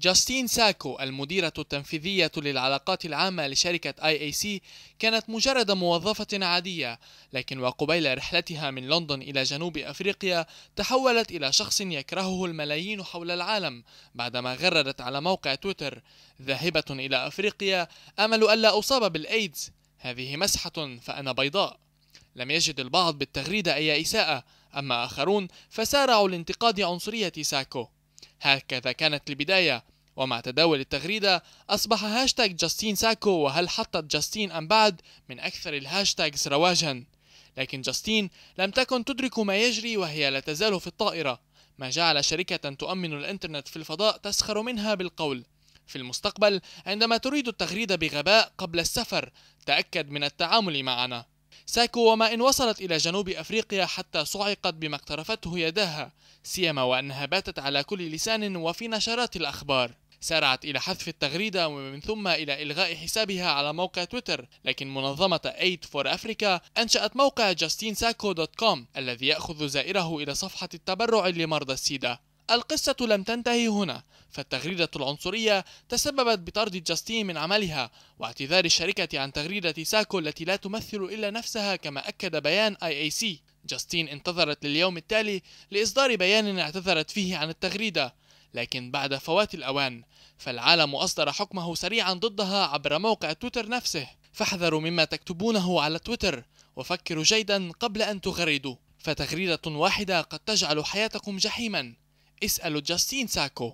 جاستين ساكو المديرة التنفيذية للعلاقات العامة لشركة آي أي سي كانت مجرد موظفة عادية لكن وقبيل رحلتها من لندن إلى جنوب أفريقيا تحولت إلى شخص يكرهه الملايين حول العالم بعدما غردت على موقع تويتر ذاهبة إلى أفريقيا أمل ألا أصاب بالإيدز هذه مسحة فأنا بيضاء لم يجد البعض بالتغريدة أي إساءة أما آخرون فسارعوا لانتقاد عنصرية ساكو هكذا كانت البداية ومع تداول التغريدة أصبح هاشتاج جاستين ساكو وهل حطت جاستين أم بعد من أكثر الهاشتاجز رواجا لكن جاستين لم تكن تدرك ما يجري وهي لا تزال في الطائرة ما جعل شركة تؤمن الإنترنت في الفضاء تسخر منها بالقول في المستقبل عندما تريد التغريدة بغباء قبل السفر تأكد من التعامل معنا ساكو وما إن وصلت إلى جنوب أفريقيا حتى صعقت بما اقترفته يداها سيما وأنها باتت على كل لسان وفي نشرات الأخبار سارعت إلى حذف التغريدة ومن ثم إلى إلغاء حسابها على موقع تويتر لكن منظمة Aid for Africa أنشأت موقع جاستين ساكو دوت كوم الذي يأخذ زائره إلى صفحة التبرع لمرضى السيدا القصة لم تنتهي هنا فالتغريدة العنصرية تسببت بطرد جاستين من عملها واعتذار الشركة عن تغريدة ساكو التي لا تمثل إلا نفسها كما أكد بيان آي آي سي جاستين انتظرت لليوم التالي لإصدار بيان اعتذرت فيه عن التغريدة لكن بعد فوات الأوان فالعالم أصدر حكمه سريعا ضدها عبر موقع تويتر نفسه فاحذروا مما تكتبونه على تويتر وفكروا جيدا قبل أن تغردوا فتغريدة واحدة قد تجعل حياتكم جحيما اسألوا جاستين ساكو